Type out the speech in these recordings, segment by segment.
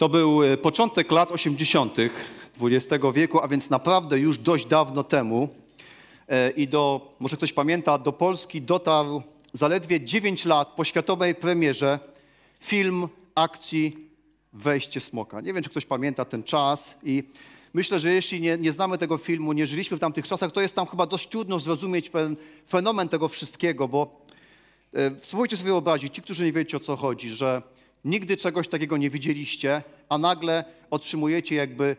To był e, początek lat 80. XX wieku, a więc naprawdę już dość dawno temu. E, I do, może ktoś pamięta, do Polski dotarł zaledwie 9 lat po światowej premierze film akcji Wejście Smoka. Nie wiem, czy ktoś pamięta ten czas i myślę, że jeśli nie, nie znamy tego filmu, nie żyliśmy w tamtych czasach, to jest tam chyba dość trudno zrozumieć ten fenomen tego wszystkiego, bo e, spróbujcie sobie wyobrazić, ci, którzy nie wiecie o co chodzi, że nigdy czegoś takiego nie widzieliście, a nagle otrzymujecie jakby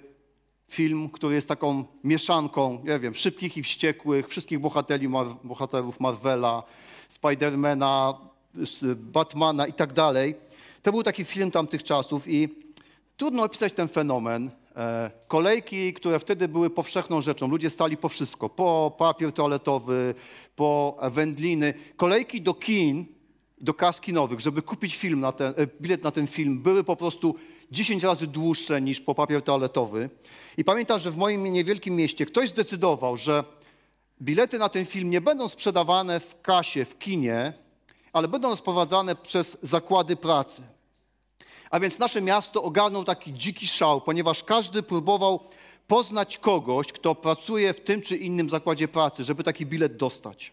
film, który jest taką mieszanką, nie wiem, szybkich i wściekłych, wszystkich bohateli, bohaterów Marvela, Spidermana, Batmana i tak dalej. To był taki film tamtych czasów i trudno opisać ten fenomen. E, kolejki, które wtedy były powszechną rzeczą, ludzie stali po wszystko, po papier toaletowy, po wędliny. Kolejki do kin do kas kinowych, żeby kupić film na ten, e, bilet na ten film, były po prostu 10 razy dłuższe niż po papier toaletowy. I pamiętam, że w moim niewielkim mieście ktoś zdecydował, że bilety na ten film nie będą sprzedawane w kasie, w kinie, ale będą sprowadzane przez zakłady pracy. A więc nasze miasto ogarnął taki dziki szał, ponieważ każdy próbował poznać kogoś, kto pracuje w tym czy innym zakładzie pracy, żeby taki bilet dostać.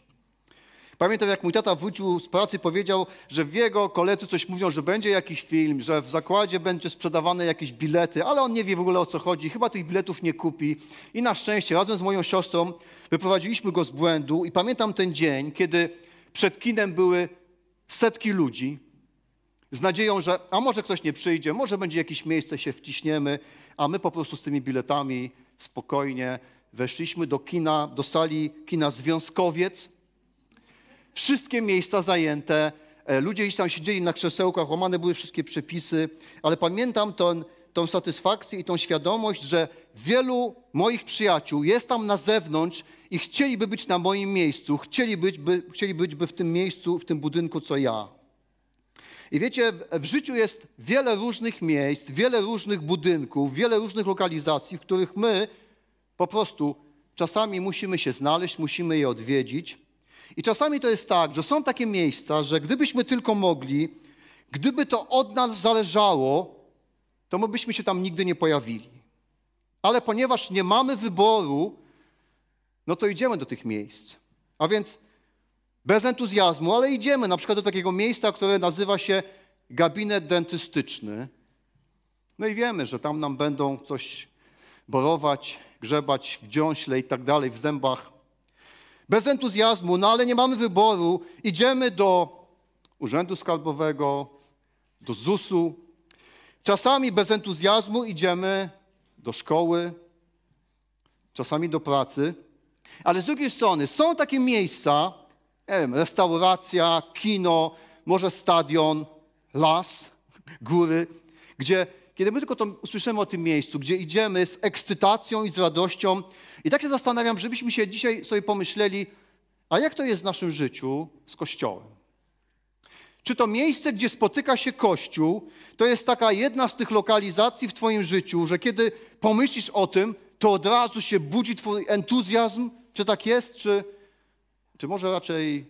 Pamiętam, jak mój tata wrócił z pracy, powiedział, że w jego koledzy coś mówią, że będzie jakiś film, że w zakładzie będzie sprzedawane jakieś bilety, ale on nie wie w ogóle o co chodzi, chyba tych biletów nie kupi. I na szczęście razem z moją siostrą wyprowadziliśmy go z błędu i pamiętam ten dzień, kiedy przed kinem były setki ludzi z nadzieją, że a może ktoś nie przyjdzie, może będzie jakieś miejsce, się wciśniemy, a my po prostu z tymi biletami spokojnie weszliśmy do kina, do sali kina Związkowiec, Wszystkie miejsca zajęte, e, ludzie gdzieś tam siedzieli na krzesełkach, łamane były wszystkie przepisy, ale pamiętam tą satysfakcję i tą świadomość, że wielu moich przyjaciół jest tam na zewnątrz i chcieliby być na moim miejscu, chcieliby, by, być by w tym miejscu, w tym budynku, co ja. I wiecie, w życiu jest wiele różnych miejsc, wiele różnych budynków, wiele różnych lokalizacji, w których my po prostu czasami musimy się znaleźć, musimy je odwiedzić. I czasami to jest tak, że są takie miejsca, że gdybyśmy tylko mogli, gdyby to od nas zależało, to my byśmy się tam nigdy nie pojawili. Ale ponieważ nie mamy wyboru, no to idziemy do tych miejsc. A więc bez entuzjazmu, ale idziemy na przykład do takiego miejsca, które nazywa się gabinet dentystyczny. No i wiemy, że tam nam będą coś borować, grzebać w dziąśle i tak dalej, w zębach bez entuzjazmu, no ale nie mamy wyboru. Idziemy do Urzędu Skarbowego, do ZUS-u. Czasami bez entuzjazmu idziemy do szkoły, czasami do pracy. Ale z drugiej strony są takie miejsca, nie wiem, restauracja, kino, może stadion, las, góry, gdzie kiedy my tylko to usłyszymy o tym miejscu, gdzie idziemy z ekscytacją i z radością. I tak się zastanawiam, żebyśmy się dzisiaj sobie pomyśleli, a jak to jest w naszym życiu z Kościołem? Czy to miejsce, gdzie spotyka się Kościół, to jest taka jedna z tych lokalizacji w Twoim życiu, że kiedy pomyślisz o tym, to od razu się budzi Twój entuzjazm? Czy tak jest, czy, czy może raczej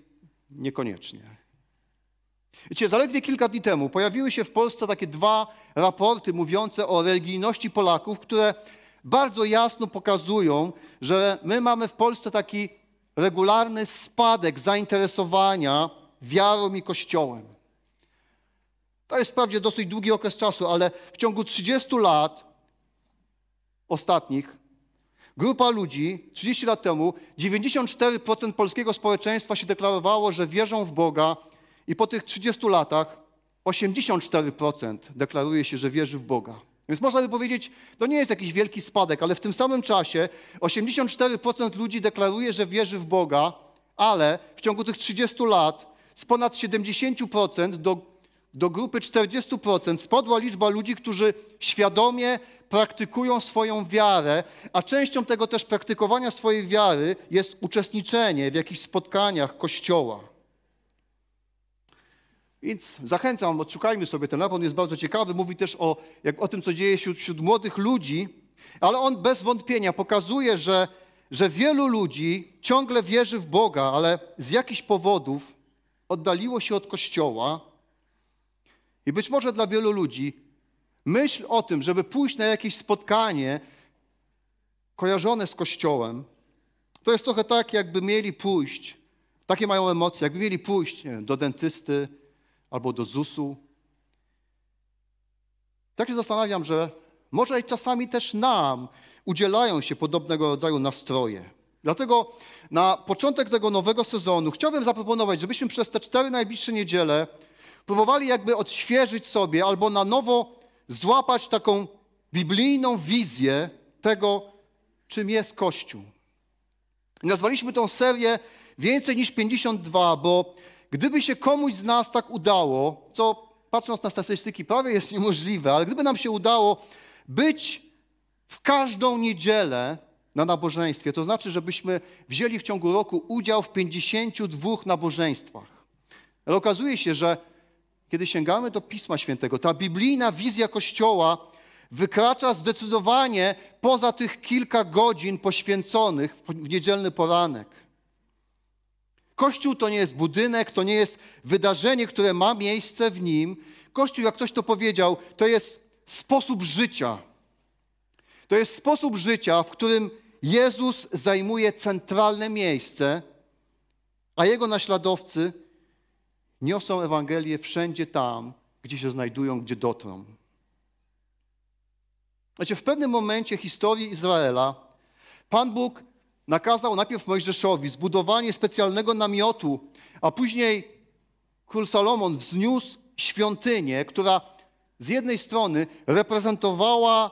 niekoniecznie? Wiecie, zaledwie kilka dni temu pojawiły się w Polsce takie dwa raporty mówiące o religijności Polaków, które bardzo jasno pokazują, że my mamy w Polsce taki regularny spadek zainteresowania wiarą i Kościołem. To jest wprawdzie dosyć długi okres czasu, ale w ciągu 30 lat ostatnich grupa ludzi 30 lat temu, 94% polskiego społeczeństwa się deklarowało, że wierzą w Boga, i po tych 30 latach 84% deklaruje się, że wierzy w Boga. Więc można by powiedzieć, to nie jest jakiś wielki spadek, ale w tym samym czasie 84% ludzi deklaruje, że wierzy w Boga, ale w ciągu tych 30 lat z ponad 70% do, do grupy 40% spadła liczba ludzi, którzy świadomie praktykują swoją wiarę, a częścią tego też praktykowania swojej wiary jest uczestniczenie w jakichś spotkaniach kościoła. Więc zachęcam, odszukajmy sobie ten raport, jest bardzo ciekawy. Mówi też o, jak, o tym, co dzieje się wśród młodych ludzi, ale on bez wątpienia pokazuje, że, że wielu ludzi ciągle wierzy w Boga, ale z jakichś powodów oddaliło się od Kościoła. I być może dla wielu ludzi myśl o tym, żeby pójść na jakieś spotkanie kojarzone z Kościołem, to jest trochę tak, jakby mieli pójść, takie mają emocje, jakby mieli pójść wiem, do dentysty, albo do ZUS-u. Tak się zastanawiam, że może czasami też nam udzielają się podobnego rodzaju nastroje. Dlatego na początek tego nowego sezonu chciałbym zaproponować, żebyśmy przez te cztery najbliższe niedziele próbowali jakby odświeżyć sobie albo na nowo złapać taką biblijną wizję tego, czym jest Kościół. Nazwaliśmy tą serię Więcej niż 52, bo gdyby się komuś z nas tak udało, co patrząc na statystyki prawie jest niemożliwe, ale gdyby nam się udało być w każdą niedzielę na nabożeństwie, to znaczy, żebyśmy wzięli w ciągu roku udział w 52 nabożeństwach. Ale okazuje się, że kiedy sięgamy do Pisma Świętego, ta biblijna wizja Kościoła wykracza zdecydowanie poza tych kilka godzin poświęconych w niedzielny poranek. Kościół to nie jest budynek, to nie jest wydarzenie, które ma miejsce w nim. Kościół, jak ktoś to powiedział, to jest sposób życia. To jest sposób życia, w którym Jezus zajmuje centralne miejsce, a jego naśladowcy niosą Ewangelię wszędzie tam, gdzie się znajdują, gdzie dotrą. Znaczy, w pewnym momencie historii Izraela Pan Bóg nakazał najpierw Mojżeszowi zbudowanie specjalnego namiotu, a później król Salomon wzniósł świątynię, która z jednej strony reprezentowała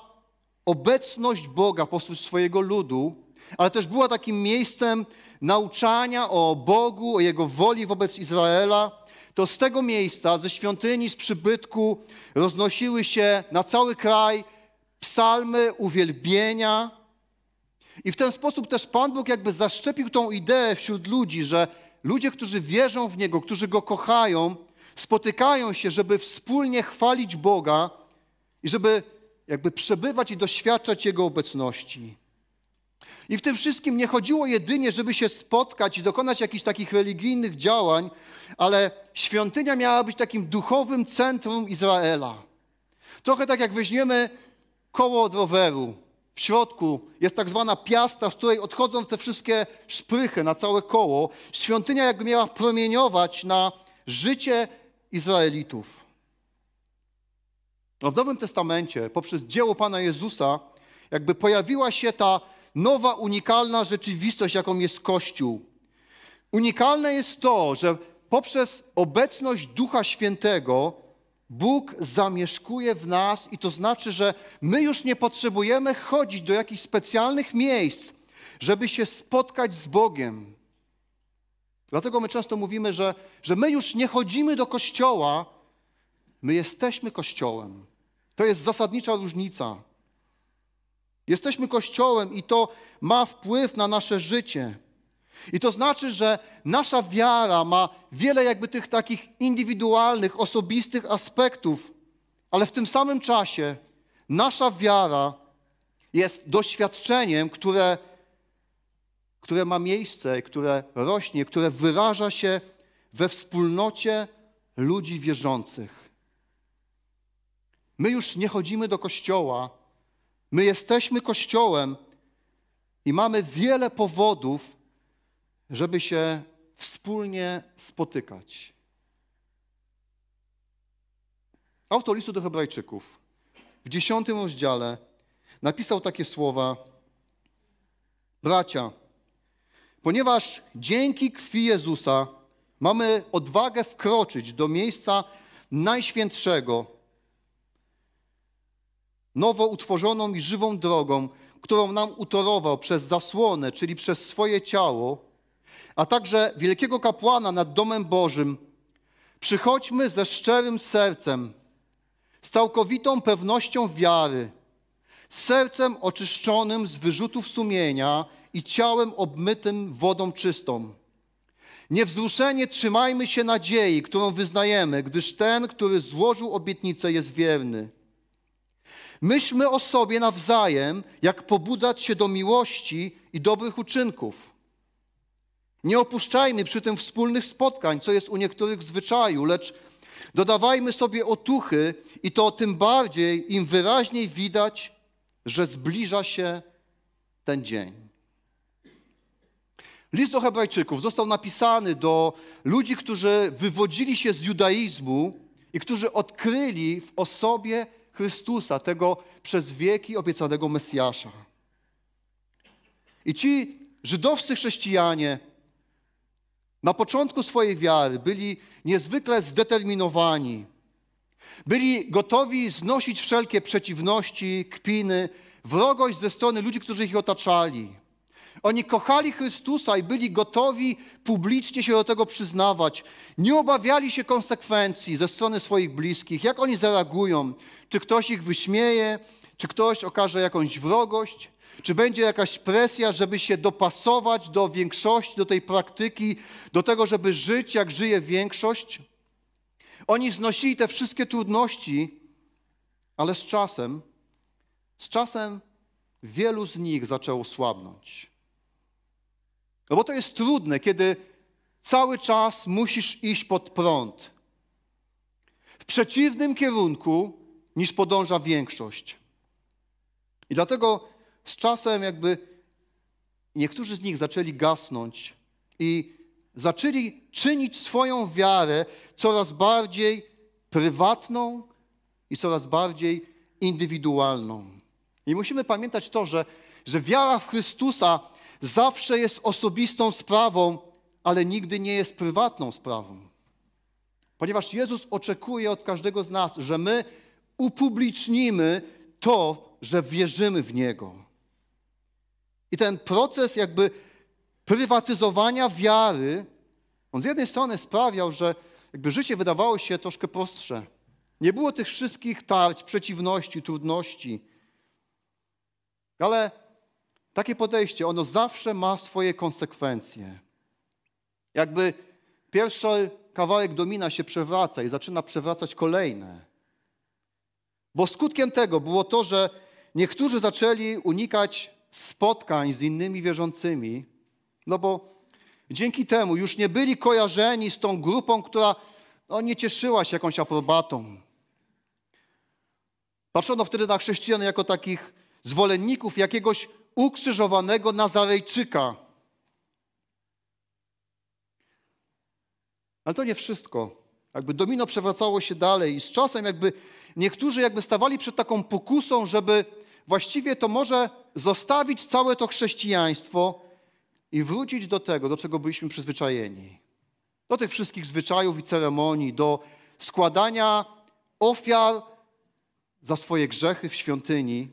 obecność Boga pośród swojego ludu, ale też była takim miejscem nauczania o Bogu, o Jego woli wobec Izraela. To z tego miejsca, ze świątyni, z przybytku roznosiły się na cały kraj psalmy uwielbienia, i w ten sposób też Pan Bóg jakby zaszczepił tą ideę wśród ludzi, że ludzie, którzy wierzą w Niego, którzy Go kochają, spotykają się, żeby wspólnie chwalić Boga i żeby jakby przebywać i doświadczać Jego obecności. I w tym wszystkim nie chodziło jedynie, żeby się spotkać i dokonać jakichś takich religijnych działań, ale świątynia miała być takim duchowym centrum Izraela. Trochę tak jak weźmiemy koło od roweru w środku jest tak zwana piasta, z której odchodzą te wszystkie szprychy na całe koło. Świątynia jakby miała promieniować na życie Izraelitów. No w Nowym Testamencie, poprzez dzieło Pana Jezusa, jakby pojawiła się ta nowa, unikalna rzeczywistość, jaką jest Kościół. Unikalne jest to, że poprzez obecność Ducha Świętego Bóg zamieszkuje w nas i to znaczy, że my już nie potrzebujemy chodzić do jakichś specjalnych miejsc, żeby się spotkać z Bogiem. Dlatego my często mówimy, że, że my już nie chodzimy do kościoła, my jesteśmy kościołem. To jest zasadnicza różnica. Jesteśmy kościołem i to ma wpływ na nasze życie. I to znaczy, że nasza wiara ma wiele jakby tych takich indywidualnych, osobistych aspektów, ale w tym samym czasie nasza wiara jest doświadczeniem, które, które ma miejsce, które rośnie, które wyraża się we wspólnocie ludzi wierzących. My już nie chodzimy do kościoła, my jesteśmy kościołem i mamy wiele powodów, żeby się wspólnie spotykać. Autor listu do Hebrajczyków w dziesiątym rozdziale napisał takie słowa: Bracia, ponieważ dzięki krwi Jezusa mamy odwagę wkroczyć do miejsca najświętszego, nowo utworzoną i żywą drogą, którą nam utorował przez zasłonę, czyli przez swoje ciało, a także wielkiego kapłana nad domem Bożym, przychodźmy ze szczerym sercem, z całkowitą pewnością wiary, z sercem oczyszczonym z wyrzutów sumienia i ciałem obmytym wodą czystą. Niewzruszenie trzymajmy się nadziei, którą wyznajemy, gdyż ten, który złożył obietnicę, jest wierny. Myślmy o sobie nawzajem, jak pobudzać się do miłości i dobrych uczynków nie opuszczajmy przy tym wspólnych spotkań, co jest u niektórych w zwyczaju, lecz dodawajmy sobie otuchy i to tym bardziej, im wyraźniej widać, że zbliża się ten dzień. List do Hebrajczyków został napisany do ludzi, którzy wywodzili się z judaizmu i którzy odkryli w osobie Chrystusa, tego przez wieki obiecanego Mesjasza. I ci żydowscy chrześcijanie na początku swojej wiary byli niezwykle zdeterminowani. Byli gotowi znosić wszelkie przeciwności, kpiny, wrogość ze strony ludzi, którzy ich otaczali. Oni kochali Chrystusa i byli gotowi publicznie się do tego przyznawać. Nie obawiali się konsekwencji ze strony swoich bliskich, jak oni zareagują, czy ktoś ich wyśmieje, czy ktoś okaże jakąś wrogość, czy będzie jakaś presja, żeby się dopasować do większości, do tej praktyki, do tego, żeby żyć jak żyje większość. Oni znosili te wszystkie trudności, ale z czasem, z czasem wielu z nich zaczęło słabnąć. No bo to jest trudne, kiedy cały czas musisz iść pod prąd. W przeciwnym kierunku niż podąża większość. I dlatego z czasem jakby niektórzy z nich zaczęli gasnąć i zaczęli czynić swoją wiarę coraz bardziej prywatną i coraz bardziej indywidualną. I musimy pamiętać to, że, że wiara w Chrystusa zawsze jest osobistą sprawą, ale nigdy nie jest prywatną sprawą. Ponieważ Jezus oczekuje od każdego z nas, że my upublicznimy to, że wierzymy w Niego. I ten proces jakby prywatyzowania wiary, on z jednej strony sprawiał, że jakby życie wydawało się troszkę prostsze. Nie było tych wszystkich tarć, przeciwności, trudności. Ale takie podejście, ono zawsze ma swoje konsekwencje. Jakby pierwszy kawałek domina się przewraca i zaczyna przewracać kolejne. Bo skutkiem tego było to, że Niektórzy zaczęli unikać spotkań z innymi wierzącymi, no bo dzięki temu już nie byli kojarzeni z tą grupą, która no, nie cieszyła się jakąś aprobatą. Patrzono wtedy na chrześcijan jako takich zwolenników jakiegoś ukrzyżowanego Nazarejczyka. Ale to nie wszystko. Jakby domino przewracało się dalej i z czasem jakby niektórzy jakby stawali przed taką pokusą, żeby właściwie to może zostawić całe to chrześcijaństwo i wrócić do tego, do czego byliśmy przyzwyczajeni. Do tych wszystkich zwyczajów i ceremonii, do składania ofiar za swoje grzechy w świątyni.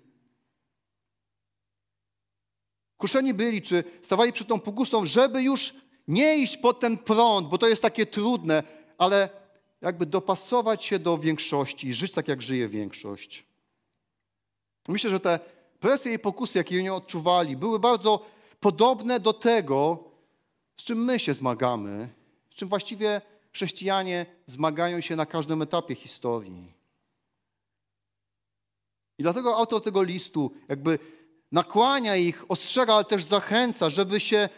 Kuszeni byli, czy stawali przed tą pogustą, żeby już nie iść pod ten prąd, bo to jest takie trudne, ale jakby dopasować się do większości i żyć tak, jak żyje większość. Myślę, że te presje i pokusy, jakie oni odczuwali, były bardzo podobne do tego, z czym my się zmagamy, z czym właściwie chrześcijanie zmagają się na każdym etapie historii. I dlatego autor tego listu jakby nakłania ich, ostrzega, ale też zachęca, żeby się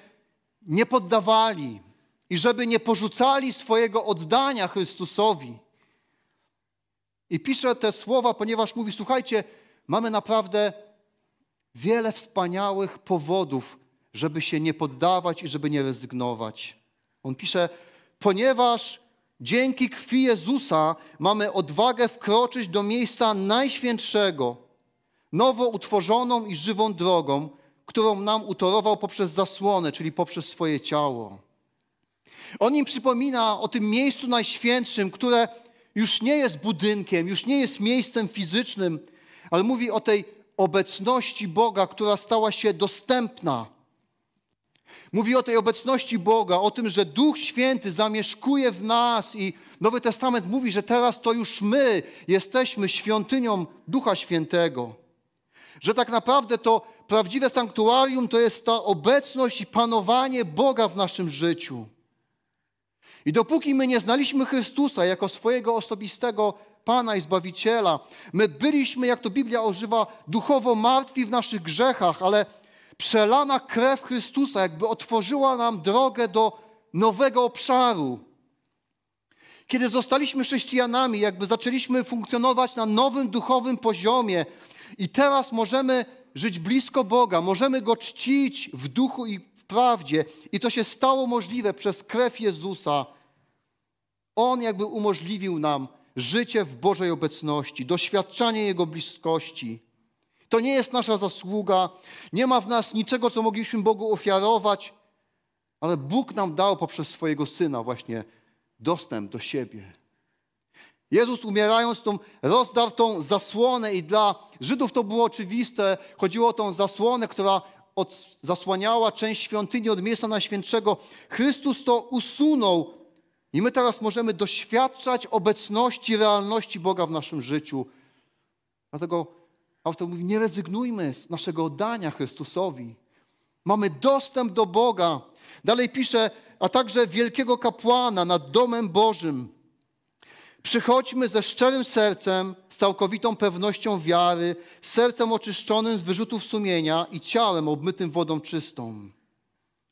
nie poddawali i żeby nie porzucali swojego oddania Chrystusowi. I pisze te słowa, ponieważ mówi: Słuchajcie, Mamy naprawdę wiele wspaniałych powodów, żeby się nie poddawać i żeby nie rezygnować. On pisze, ponieważ dzięki krwi Jezusa mamy odwagę wkroczyć do miejsca najświętszego, nowo utworzoną i żywą drogą, którą nam utorował poprzez zasłonę, czyli poprzez swoje ciało. On im przypomina o tym miejscu najświętszym, które już nie jest budynkiem, już nie jest miejscem fizycznym, ale mówi o tej obecności Boga, która stała się dostępna. Mówi o tej obecności Boga, o tym, że Duch Święty zamieszkuje w nas i Nowy Testament mówi, że teraz to już my jesteśmy świątynią Ducha Świętego. Że tak naprawdę to prawdziwe sanktuarium to jest ta obecność i panowanie Boga w naszym życiu. I dopóki my nie znaliśmy Chrystusa jako swojego osobistego Pana i Zbawiciela. My byliśmy, jak to Biblia ożywa, duchowo martwi w naszych grzechach, ale przelana krew Chrystusa jakby otworzyła nam drogę do nowego obszaru. Kiedy zostaliśmy chrześcijanami, jakby zaczęliśmy funkcjonować na nowym duchowym poziomie i teraz możemy żyć blisko Boga, możemy Go czcić w duchu i w prawdzie. I to się stało możliwe przez krew Jezusa. On jakby umożliwił nam życie w Bożej obecności, doświadczanie Jego bliskości. To nie jest nasza zasługa, nie ma w nas niczego, co mogliśmy Bogu ofiarować, ale Bóg nam dał poprzez swojego Syna właśnie dostęp do siebie. Jezus umierając tą rozdartą zasłonę i dla Żydów to było oczywiste, chodziło o tą zasłonę, która od, zasłaniała część świątyni od miejsca najświętszego. Chrystus to usunął i my teraz możemy doświadczać obecności, realności Boga w naszym życiu. Dlatego autor mówi, nie rezygnujmy z naszego oddania Chrystusowi. Mamy dostęp do Boga. Dalej pisze, a także wielkiego kapłana nad domem Bożym. Przychodźmy ze szczerym sercem, z całkowitą pewnością wiary, z sercem oczyszczonym z wyrzutów sumienia i ciałem obmytym wodą czystą.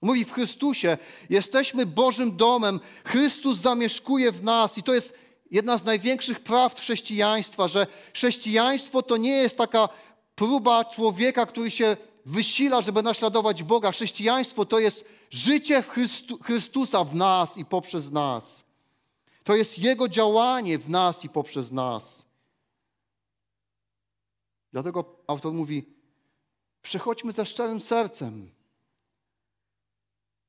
Mówi w Chrystusie, jesteśmy Bożym domem, Chrystus zamieszkuje w nas i to jest jedna z największych prawd chrześcijaństwa, że chrześcijaństwo to nie jest taka próba człowieka, który się wysila, żeby naśladować Boga. Chrześcijaństwo to jest życie w Chrystu, Chrystusa w nas i poprzez nas. To jest Jego działanie w nas i poprzez nas. Dlatego autor mówi: przechodźmy ze szczerym sercem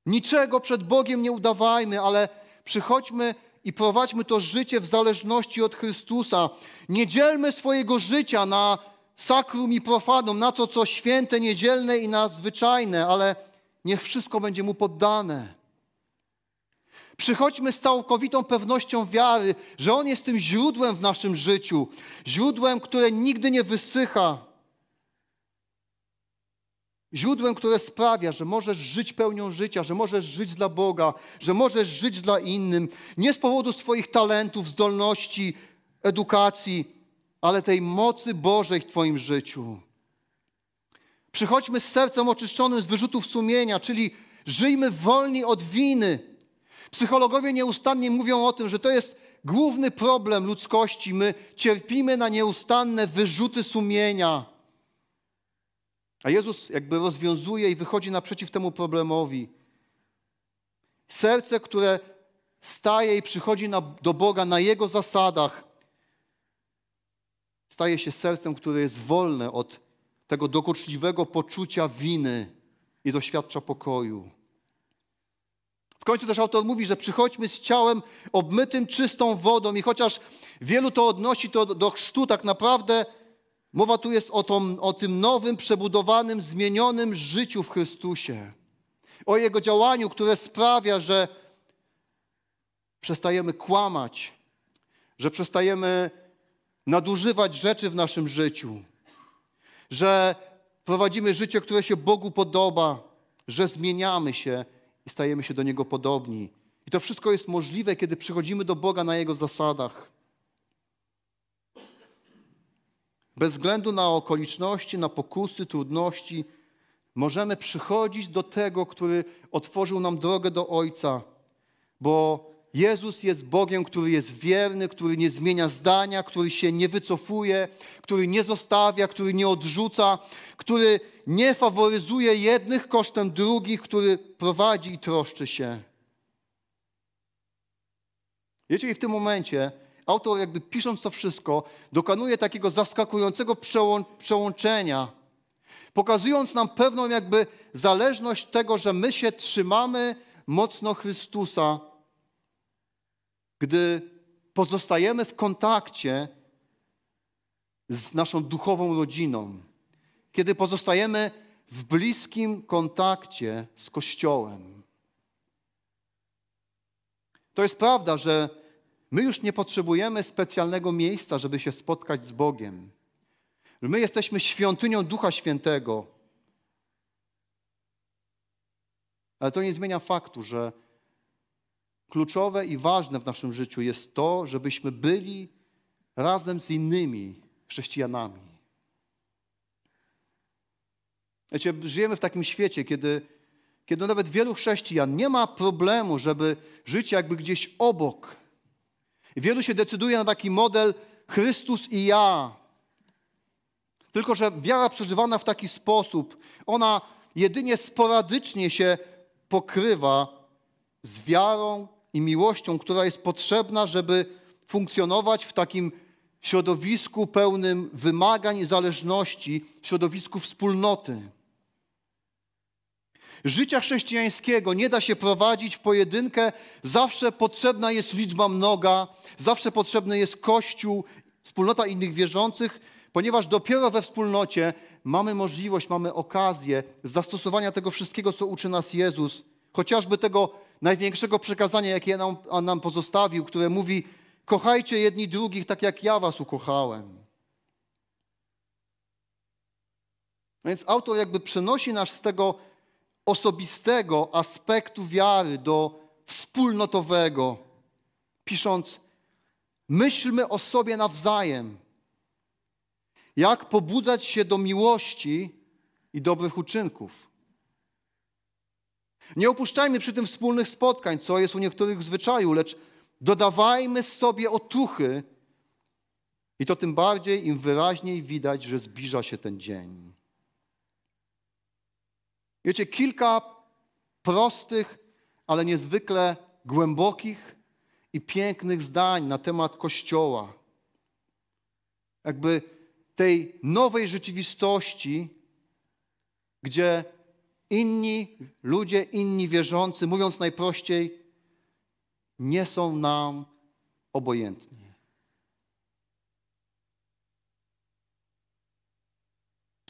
Niczego przed Bogiem nie udawajmy, ale przychodźmy i prowadźmy to życie w zależności od Chrystusa. Nie dzielmy swojego życia na sakrum i profanum, na to, co święte, niedzielne i na zwyczajne, ale niech wszystko będzie Mu poddane. Przychodźmy z całkowitą pewnością wiary, że On jest tym źródłem w naszym życiu, źródłem, które nigdy nie wysycha, Źródłem, które sprawia, że możesz żyć pełnią życia, że możesz żyć dla Boga, że możesz żyć dla innym, nie z powodu swoich talentów, zdolności, edukacji, ale tej mocy Bożej w Twoim życiu. Przychodźmy z sercem oczyszczonym z wyrzutów sumienia, czyli żyjmy wolni od winy. Psychologowie nieustannie mówią o tym, że to jest główny problem ludzkości. My cierpimy na nieustanne wyrzuty sumienia. A Jezus jakby rozwiązuje i wychodzi naprzeciw temu problemowi. Serce, które staje i przychodzi na, do Boga na Jego zasadach, staje się sercem, które jest wolne od tego dokuczliwego poczucia winy i doświadcza pokoju. W końcu też autor mówi, że przychodźmy z ciałem obmytym czystą wodą i chociaż wielu to odnosi to do chrztu, tak naprawdę Mowa tu jest o, o tym nowym, przebudowanym, zmienionym życiu w Chrystusie. O Jego działaniu, które sprawia, że przestajemy kłamać, że przestajemy nadużywać rzeczy w naszym życiu, że prowadzimy życie, które się Bogu podoba, że zmieniamy się i stajemy się do Niego podobni. I to wszystko jest możliwe, kiedy przychodzimy do Boga na Jego zasadach. Bez względu na okoliczności, na pokusy, trudności, możemy przychodzić do tego, który otworzył nam drogę do Ojca, bo Jezus jest Bogiem, który jest wierny, który nie zmienia zdania, który się nie wycofuje, który nie zostawia, który nie odrzuca, który nie faworyzuje jednych kosztem drugich, który prowadzi i troszczy się. Wiecie, i w tym momencie autor jakby pisząc to wszystko, dokonuje takiego zaskakującego przełączenia, pokazując nam pewną jakby zależność tego, że my się trzymamy mocno Chrystusa, gdy pozostajemy w kontakcie z naszą duchową rodziną, kiedy pozostajemy w bliskim kontakcie z Kościołem. To jest prawda, że My już nie potrzebujemy specjalnego miejsca, żeby się spotkać z Bogiem. My jesteśmy świątynią Ducha Świętego. Ale to nie zmienia faktu, że kluczowe i ważne w naszym życiu jest to, żebyśmy byli razem z innymi chrześcijanami. Wiecie, żyjemy w takim świecie, kiedy, kiedy nawet wielu chrześcijan nie ma problemu, żeby żyć jakby gdzieś obok Wielu się decyduje na taki model Chrystus i ja. Tylko, że wiara przeżywana w taki sposób, ona jedynie sporadycznie się pokrywa z wiarą i miłością, która jest potrzebna, żeby funkcjonować w takim środowisku pełnym wymagań i zależności, środowisku wspólnoty. Życia chrześcijańskiego nie da się prowadzić w pojedynkę. Zawsze potrzebna jest liczba mnoga, zawsze potrzebny jest Kościół, wspólnota innych wierzących, ponieważ dopiero we wspólnocie mamy możliwość, mamy okazję zastosowania tego wszystkiego, co uczy nas Jezus, chociażby tego największego przekazania, jakie nam, on nam pozostawił, które mówi: Kochajcie jedni drugich, tak jak ja was ukochałem. No więc autor jakby przenosi nas z tego osobistego aspektu wiary do wspólnotowego, pisząc: Myślmy o sobie nawzajem, jak pobudzać się do miłości i dobrych uczynków. Nie opuszczajmy przy tym wspólnych spotkań, co jest u niektórych w zwyczaju, lecz dodawajmy sobie otuchy. I to tym bardziej, im wyraźniej widać, że zbliża się ten dzień. Wiecie, kilka prostych, ale niezwykle głębokich i pięknych zdań na temat Kościoła. Jakby tej nowej rzeczywistości, gdzie inni ludzie, inni wierzący, mówiąc najprościej, nie są nam obojętni.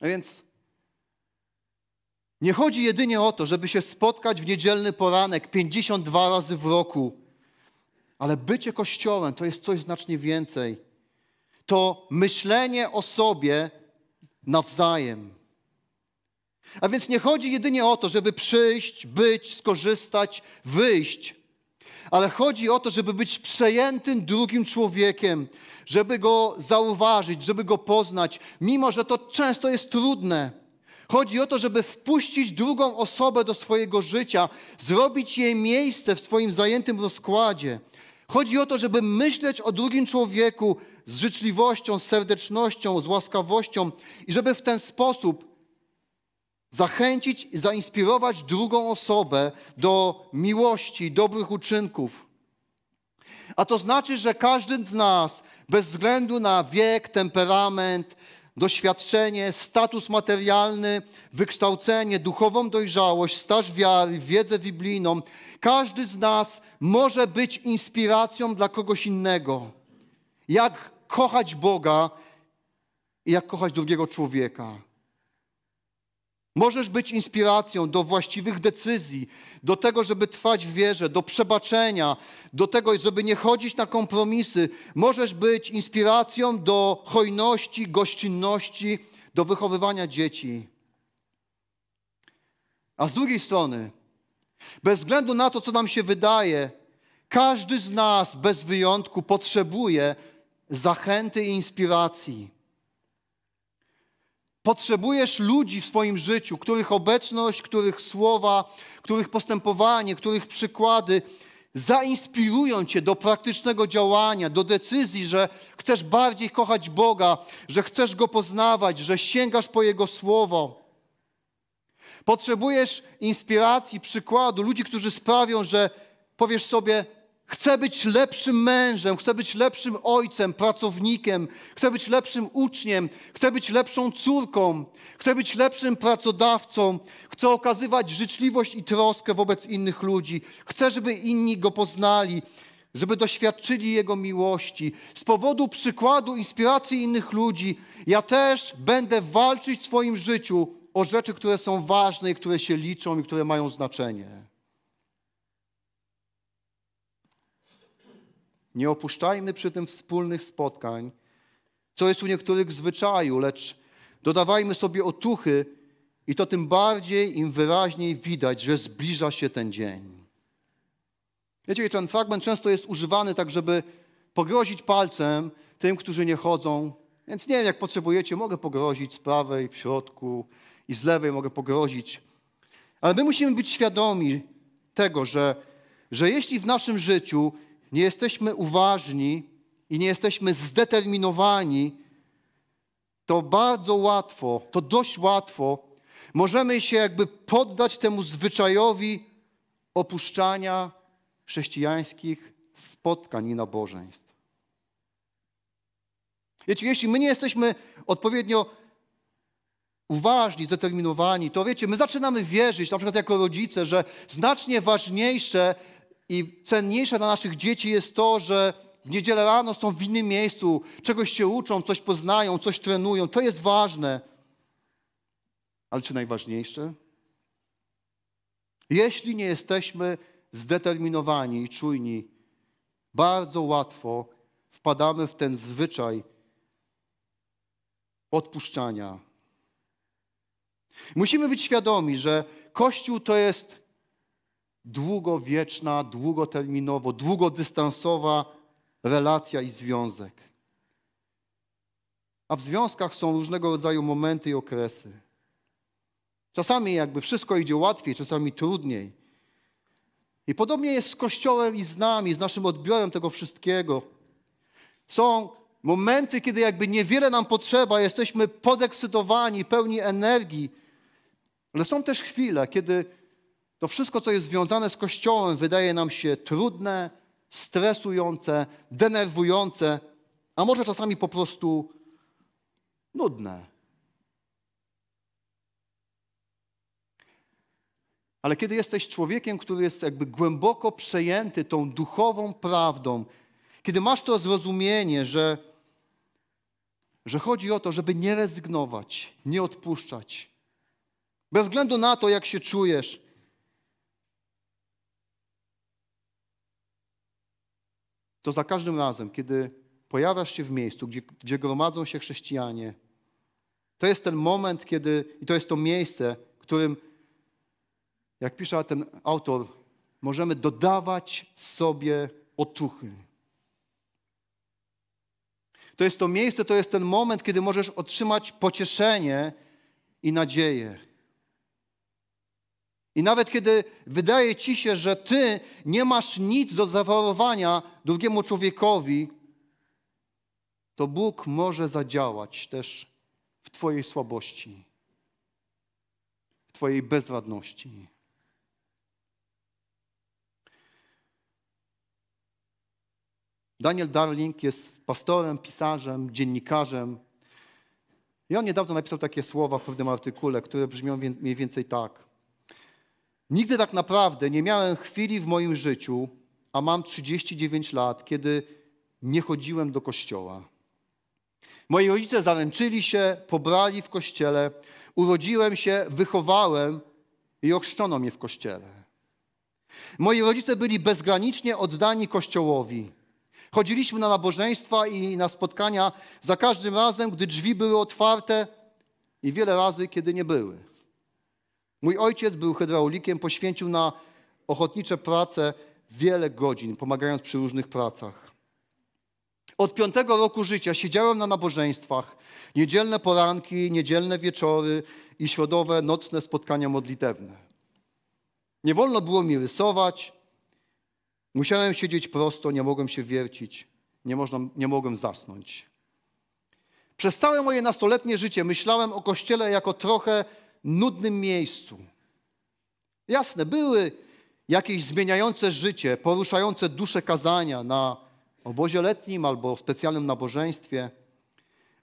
A więc nie chodzi jedynie o to, żeby się spotkać w niedzielny poranek 52 razy w roku, ale bycie Kościołem to jest coś znacznie więcej. To myślenie o sobie nawzajem. A więc nie chodzi jedynie o to, żeby przyjść, być, skorzystać, wyjść, ale chodzi o to, żeby być przejętym drugim człowiekiem, żeby go zauważyć, żeby go poznać, mimo że to często jest trudne. Chodzi o to, żeby wpuścić drugą osobę do swojego życia, zrobić jej miejsce w swoim zajętym rozkładzie. Chodzi o to, żeby myśleć o drugim człowieku z życzliwością, z serdecznością, z łaskawością i żeby w ten sposób zachęcić i zainspirować drugą osobę do miłości, dobrych uczynków. A to znaczy, że każdy z nas, bez względu na wiek, temperament, doświadczenie, status materialny, wykształcenie, duchową dojrzałość, staż wiary, wiedzę biblijną. Każdy z nas może być inspiracją dla kogoś innego. Jak kochać Boga i jak kochać drugiego człowieka. Możesz być inspiracją do właściwych decyzji, do tego, żeby trwać w wierze, do przebaczenia, do tego, żeby nie chodzić na kompromisy. Możesz być inspiracją do hojności, gościnności, do wychowywania dzieci. A z drugiej strony, bez względu na to, co nam się wydaje, każdy z nas bez wyjątku potrzebuje zachęty i inspiracji. Potrzebujesz ludzi w swoim życiu, których obecność, których słowa, których postępowanie, których przykłady zainspirują cię do praktycznego działania, do decyzji, że chcesz bardziej kochać Boga, że chcesz Go poznawać, że sięgasz po Jego słowo. Potrzebujesz inspiracji, przykładu, ludzi, którzy sprawią, że powiesz sobie, Chcę być lepszym mężem, chcę być lepszym ojcem, pracownikiem, chcę być lepszym uczniem, chcę być lepszą córką, chcę być lepszym pracodawcą, chcę okazywać życzliwość i troskę wobec innych ludzi. Chcę, żeby inni go poznali, żeby doświadczyli Jego miłości. Z powodu przykładu, inspiracji innych ludzi, ja też będę walczyć w swoim życiu o rzeczy, które są ważne i które się liczą i które mają znaczenie. Nie opuszczajmy przy tym wspólnych spotkań, co jest u niektórych w zwyczaju, lecz dodawajmy sobie otuchy i to tym bardziej, im wyraźniej widać, że zbliża się ten dzień. Wiecie, ten fragment często jest używany tak, żeby pogrozić palcem tym, którzy nie chodzą. Więc nie wiem, jak potrzebujecie, mogę pogrozić z prawej, w środku i z lewej mogę pogrozić. Ale my musimy być świadomi tego, że, że jeśli w naszym życiu nie jesteśmy uważni i nie jesteśmy zdeterminowani, to bardzo łatwo, to dość łatwo możemy się jakby poddać temu zwyczajowi opuszczania chrześcijańskich spotkań i nabożeństw. Wiecie, jeśli my nie jesteśmy odpowiednio uważni, zdeterminowani, to wiecie, my zaczynamy wierzyć, na przykład jako rodzice, że znacznie ważniejsze i cenniejsze dla naszych dzieci jest to, że w niedzielę rano są w innym miejscu, czegoś się uczą, coś poznają, coś trenują. To jest ważne. Ale czy najważniejsze? Jeśli nie jesteśmy zdeterminowani i czujni, bardzo łatwo wpadamy w ten zwyczaj odpuszczania. Musimy być świadomi, że Kościół to jest długowieczna, długoterminowo, długodystansowa relacja i związek. A w związkach są różnego rodzaju momenty i okresy. Czasami jakby wszystko idzie łatwiej, czasami trudniej. I podobnie jest z Kościołem i z nami, z naszym odbiorem tego wszystkiego. Są momenty, kiedy jakby niewiele nam potrzeba, jesteśmy podekscytowani, pełni energii, ale są też chwile, kiedy to wszystko, co jest związane z Kościołem, wydaje nam się trudne, stresujące, denerwujące, a może czasami po prostu nudne. Ale kiedy jesteś człowiekiem, który jest jakby głęboko przejęty tą duchową prawdą, kiedy masz to zrozumienie, że, że chodzi o to, żeby nie rezygnować, nie odpuszczać, bez względu na to, jak się czujesz, to za każdym razem, kiedy pojawiasz się w miejscu, gdzie, gdzie gromadzą się chrześcijanie, to jest ten moment, kiedy, i to jest to miejsce, którym, jak pisze ten autor, możemy dodawać sobie otuchy. To jest to miejsce, to jest ten moment, kiedy możesz otrzymać pocieszenie i nadzieję. I nawet kiedy wydaje ci się, że ty nie masz nic do zawarowania drugiemu człowiekowi, to Bóg może zadziałać też w twojej słabości, w twojej bezradności. Daniel Darling jest pastorem, pisarzem, dziennikarzem. I on niedawno napisał takie słowa w pewnym artykule, które brzmią mniej więcej tak. Nigdy tak naprawdę nie miałem chwili w moim życiu, a mam 39 lat, kiedy nie chodziłem do kościoła. Moi rodzice zaręczyli się, pobrali w kościele, urodziłem się, wychowałem i ochrzczono mnie w kościele. Moi rodzice byli bezgranicznie oddani kościołowi. Chodziliśmy na nabożeństwa i na spotkania za każdym razem, gdy drzwi były otwarte i wiele razy, kiedy nie były. Mój ojciec był hydraulikiem, poświęcił na ochotnicze prace wiele godzin, pomagając przy różnych pracach. Od piątego roku życia siedziałem na nabożeństwach, niedzielne poranki, niedzielne wieczory i środowe nocne spotkania modlitewne. Nie wolno było mi rysować, musiałem siedzieć prosto, nie mogłem się wiercić, nie, można, nie mogłem zasnąć. Przez całe moje nastoletnie życie myślałem o Kościele jako trochę nudnym miejscu. Jasne, były jakieś zmieniające życie, poruszające dusze kazania na obozie letnim albo specjalnym nabożeństwie,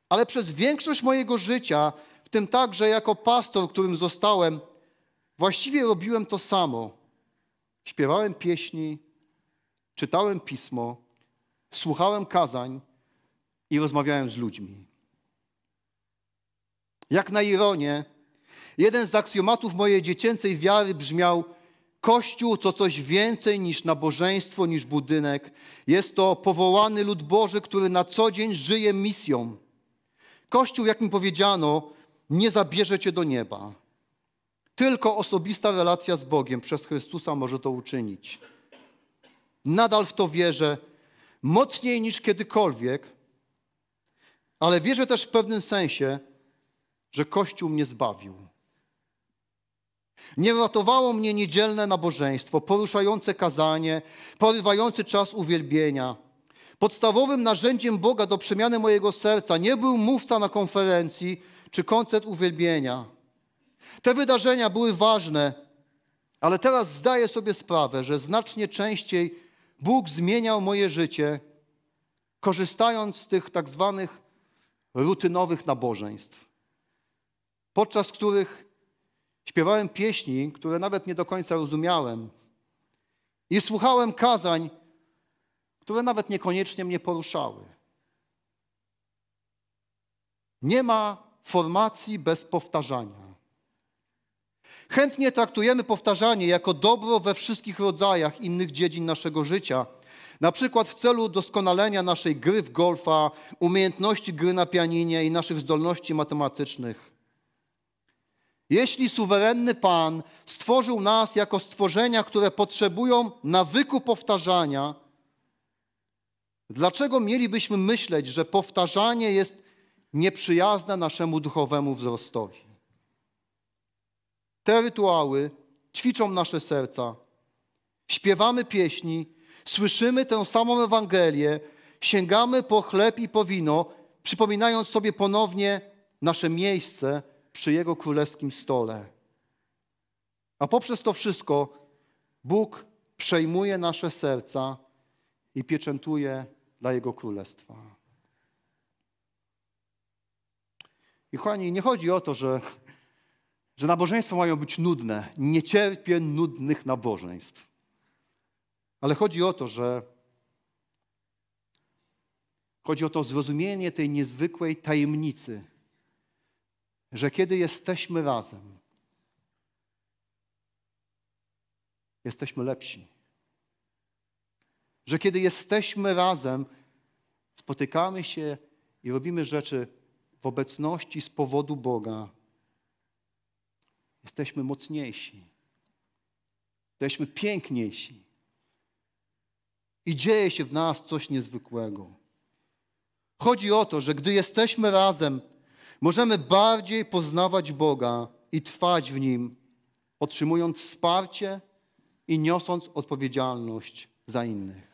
ale przez większość mojego życia, w tym także jako pastor, którym zostałem, właściwie robiłem to samo. Śpiewałem pieśni, czytałem pismo, słuchałem kazań i rozmawiałem z ludźmi. Jak na ironię, Jeden z aksjomatów mojej dziecięcej wiary brzmiał: Kościół to coś więcej niż nabożeństwo, niż budynek. Jest to powołany lud Boży, który na co dzień żyje misją. Kościół, jak mi powiedziano, nie zabierze cię do nieba. Tylko osobista relacja z Bogiem przez Chrystusa może to uczynić. Nadal w to wierzę mocniej niż kiedykolwiek, ale wierzę też w pewnym sensie, że Kościół mnie zbawił. Nie ratowało mnie niedzielne nabożeństwo, poruszające kazanie, porywający czas uwielbienia. Podstawowym narzędziem Boga do przemiany mojego serca nie był mówca na konferencji czy koncert uwielbienia. Te wydarzenia były ważne, ale teraz zdaję sobie sprawę, że znacznie częściej Bóg zmieniał moje życie, korzystając z tych tak zwanych rutynowych nabożeństw, podczas których Śpiewałem pieśni, które nawet nie do końca rozumiałem. I słuchałem kazań, które nawet niekoniecznie mnie poruszały. Nie ma formacji bez powtarzania. Chętnie traktujemy powtarzanie jako dobro we wszystkich rodzajach innych dziedzin naszego życia. Na przykład w celu doskonalenia naszej gry w golfa, umiejętności gry na pianinie i naszych zdolności matematycznych. Jeśli suwerenny Pan stworzył nas jako stworzenia, które potrzebują nawyku powtarzania, dlaczego mielibyśmy myśleć, że powtarzanie jest nieprzyjazne naszemu duchowemu wzrostowi? Te rytuały ćwiczą nasze serca. Śpiewamy pieśni, słyszymy tę samą Ewangelię, sięgamy po chleb i po wino, przypominając sobie ponownie nasze miejsce przy Jego królewskim stole. A poprzez to wszystko Bóg przejmuje nasze serca i pieczętuje dla Jego królestwa. I kochani, nie chodzi o to, że, że nabożeństwa mają być nudne. Nie cierpię nudnych nabożeństw. Ale chodzi o to, że chodzi o to zrozumienie tej niezwykłej tajemnicy, że kiedy jesteśmy razem, jesteśmy lepsi. Że kiedy jesteśmy razem, spotykamy się i robimy rzeczy w obecności z powodu Boga, jesteśmy mocniejsi. Jesteśmy piękniejsi. I dzieje się w nas coś niezwykłego. Chodzi o to, że gdy jesteśmy razem, Możemy bardziej poznawać Boga i trwać w Nim, otrzymując wsparcie i niosąc odpowiedzialność za innych.